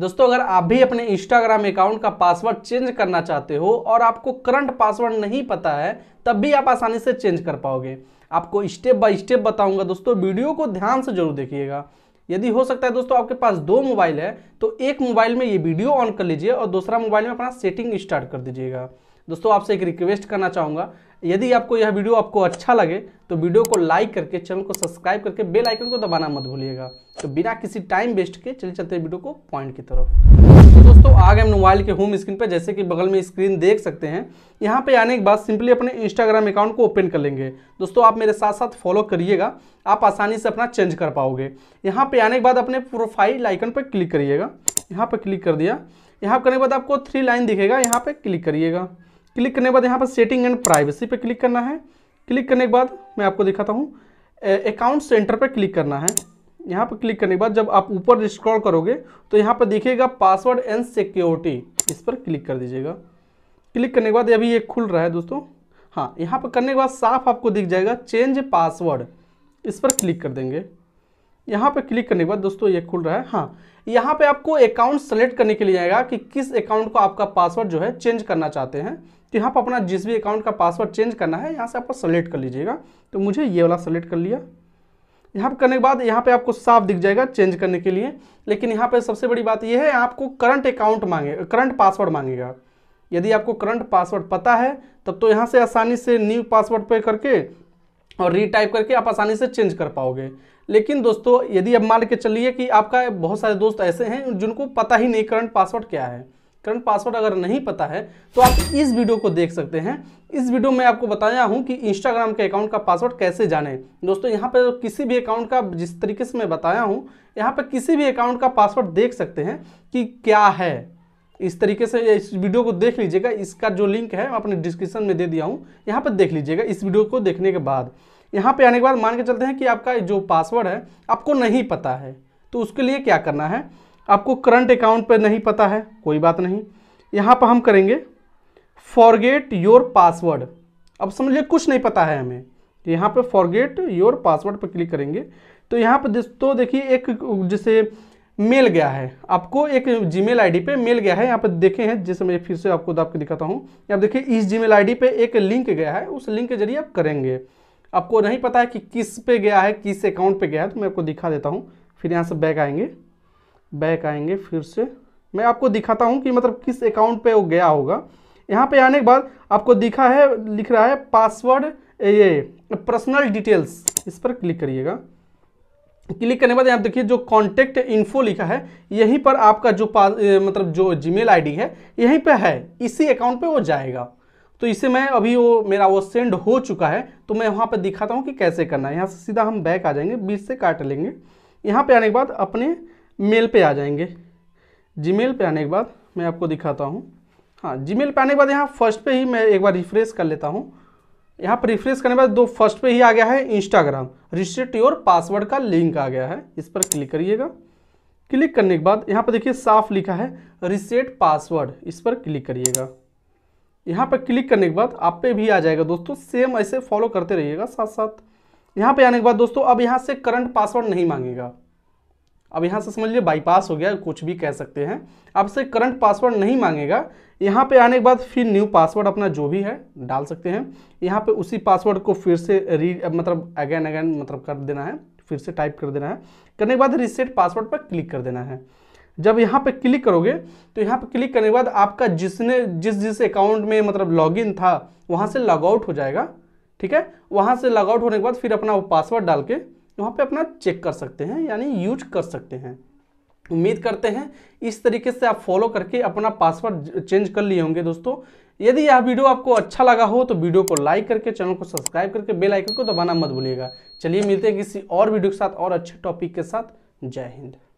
दोस्तों अगर आप भी अपने इंस्टाग्राम अकाउंट का पासवर्ड चेंज करना चाहते हो और आपको करंट पासवर्ड नहीं पता है तब भी आप आसानी से चेंज कर पाओगे आपको स्टेप बाय स्टेप बताऊंगा दोस्तों वीडियो को ध्यान से जरूर देखिएगा यदि हो सकता है दोस्तों आपके पास दो मोबाइल है तो एक मोबाइल में ये वीडियो ऑन कर लीजिए और दूसरा मोबाइल में अपना सेटिंग स्टार्ट कर दीजिएगा दोस्तों आपसे एक रिक्वेस्ट करना चाहूँगा यदि आपको यह वीडियो आपको अच्छा लगे तो वीडियो को लाइक करके चैनल को सब्सक्राइब करके बेल आइकन को दबाना मत भूलिएगा तो बिना किसी टाइम वेस्ट के चले चलते वीडियो को पॉइंट की तरफ तो दोस्तों आ गए हम मोबाइल के होम स्क्रीन पर जैसे कि बगल में स्क्रीन देख सकते हैं यहाँ पे आने के बाद सिंपली अपने इंस्टाग्राम अकाउंट को ओपन कर लेंगे दोस्तों आप मेरे साथ साथ फॉलो करिएगा आप आसानी से अपना चेंज कर पाओगे यहाँ पे आने के बाद अपने प्रोफाइल आइकन पर क्लिक करिएगा यहाँ पर क्लिक कर दिया यहाँ करने के बाद आपको थ्री लाइन दिखेगा यहाँ पर क्लिक करिएगा क्लिक करने के बाद यहाँ पर सेटिंग एंड प्राइवेसी पर क्लिक करना है क्लिक करने के बाद मैं आपको दिखाता हूँ अकाउंट सेंटर पर क्लिक करना है यहाँ पर क्लिक करने के बाद जब आप ऊपर स्क्रॉल करोगे तो यहाँ पर देखिएगा पासवर्ड एंड सिक्योरिटी इस पर क्लिक कर दीजिएगा क्लिक करने के बाद अभी ये खुल रहा है दोस्तों हाँ यहाँ पर करने के बाद साफ आपको दिख जाएगा चेंज पासवर्ड इस पर क्लिक कर देंगे यहाँ पर क्लिक करने के बाद दोस्तों ये खुल रहा है हाँ यहाँ पर आपको अकाउंट सेलेक्ट करने के लिए आएगा कि किस अकाउंट को आपका पासवर्ड जो है चेंज करना चाहते हैं तो यहाँ पर अपना जिस भी अकाउंट का पासवर्ड चेंज करना है यहाँ से आपको सेलेक्ट कर लीजिएगा तो मुझे ये वाला सेलेक्ट कर लिया यहाँ पर करने के बाद यहाँ पे आपको साफ दिख जाएगा चेंज करने के लिए लेकिन यहाँ पे सबसे बड़ी बात यह है आपको करंट अकाउंट मांगे करंट पासवर्ड मांगेगा यदि आपको करंट पासवर्ड पता है तब तो यहाँ से आसानी से न्यू पासवर्ड पे करके और रीटाइप करके आप आसानी से चेंज कर पाओगे लेकिन दोस्तों यदि आप मान के चलिए कि आपका बहुत सारे दोस्त ऐसे हैं जिनको पता ही नहीं करंट पासवर्ड क्या है करंट पासवर्ड अगर नहीं पता है तो आप इस वीडियो को देख सकते हैं इस वीडियो में आपको बताया हूं कि इंस्टाग्राम के अकाउंट का पासवर्ड कैसे जाने दोस्तों यहाँ पर किसी भी अकाउंट का जिस तरीके से मैं बताया हूँ यहाँ पर किसी भी अकाउंट का पासवर्ड देख सकते हैं कि क्या है इस तरीके से इस वीडियो को देख लीजिएगा इसका जो लिंक है मैं अपने डिस्क्रिप्शन में दे दिया हूँ यहाँ पर देख लीजिएगा इस वीडियो को देखने के बाद यहाँ पर आने के बाद मान के चलते हैं कि आपका जो पासवर्ड है आपको नहीं पता है तो उसके लिए क्या करना है आपको करंट अकाउंट पर नहीं पता है कोई बात नहीं यहाँ पर हम करेंगे फॉरगेट योर पासवर्ड अब समझिए कुछ नहीं पता है हमें तो यहाँ पर फॉरगेट योर पासवर्ड पर क्लिक करेंगे तो यहाँ पर दोस्तों देखिए एक जैसे मेल गया है आपको एक जीमेल आईडी पे मेल गया है यहाँ पर देखे हैं जैसे मैं फिर से आपको आपको दिखाता हूँ आप देखिए इस जीमेल आईडी पे एक लिंक गया है उस लिंक के जरिए आप करेंगे आपको नहीं पता है कि किस पे गया है किस अकाउंट पे गया है तो मैं आपको दिखा देता हूँ फिर यहाँ से बैक आएंगे बैक आएंगे फिर से मैं आपको दिखाता हूँ कि मतलब किस अकाउंट पे वो गया होगा यहाँ पे आने के बाद आपको दिखा है लिख रहा है पासवर्ड ये पर्सनल डिटेल्स इस पर क्लिक करिएगा क्लिक करने के बाद यहाँ देखिए जो कॉन्टेक्ट इन्फो लिखा है यहीं पर आपका जो पास मतलब जो जीमेल आईडी है यहीं पर है इसी अकाउंट पे वो जाएगा तो इसे मैं अभी वो मेरा वो सेंड हो चुका है तो मैं वहाँ पर दिखाता हूँ कि कैसे करना है यहाँ से सीधा हम बैक आ जाएंगे बीच से काट लेंगे यहाँ पे आने के बाद अपने मेल पे आ जाएंगे जीमेल पे आने के बाद मैं आपको दिखाता हूँ हाँ जीमेल पे आने के बाद यहाँ फर्स्ट पे ही मैं एक बार रिफ्रेश कर लेता हूँ यहाँ पर रिफ्रेश करने के बाद दो फर्स्ट पे ही आ गया है इंस्टाग्राम रजिस्ट्रेट योर पासवर्ड का लिंक आ गया है इस पर क्लिक करिएगा क्लिक करने के बाद यहाँ पर देखिए साफ लिखा है रिसेट पासवर्ड इस पर क्लिक करिएगा यहाँ पर क्लिक करने के बाद आप पे भी आ जाएगा दोस्तों सेम ऐसे फॉलो करते रहिएगा साथ साथ यहाँ पे आने के बाद दोस्तों अब यहाँ से करंट पासवर्ड नहीं मांगेगा अब यहाँ से समझ लीजिए बाईपास हो गया कुछ भी कह सकते हैं अब से करंट पासवर्ड नहीं मांगेगा यहाँ पे आने के बाद फिर न्यू पासवर्ड अपना जो भी है डाल सकते हैं यहाँ पे उसी पासवर्ड को फिर से री मतलब अगेन अगेन मतलब कर देना है फिर से टाइप कर देना है करने के बाद रिसेट पासवर्ड पर क्लिक कर देना है जब यहाँ पे क्लिक करोगे तो यहाँ पे क्लिक करने के बाद आपका जिसने जिस जिस अकाउंट में मतलब लॉगिन था वहाँ से लॉगआउट हो जाएगा ठीक है वहाँ से लॉगआउट होने के बाद फिर अपना वो पासवर्ड डाल के वहाँ पे अपना चेक कर सकते हैं यानी यूज कर सकते हैं उम्मीद करते हैं इस तरीके से आप फॉलो करके अपना पासवर्ड चेंज कर लिए होंगे दोस्तों यदि यह वीडियो आपको अच्छा लगा हो तो वीडियो को लाइक करके चैनल को सब्सक्राइब करके बेल आइकन को दबाना मत भूलिएगा चलिए मिलते हैं किसी और वीडियो के साथ और अच्छे टॉपिक के साथ जय हिंद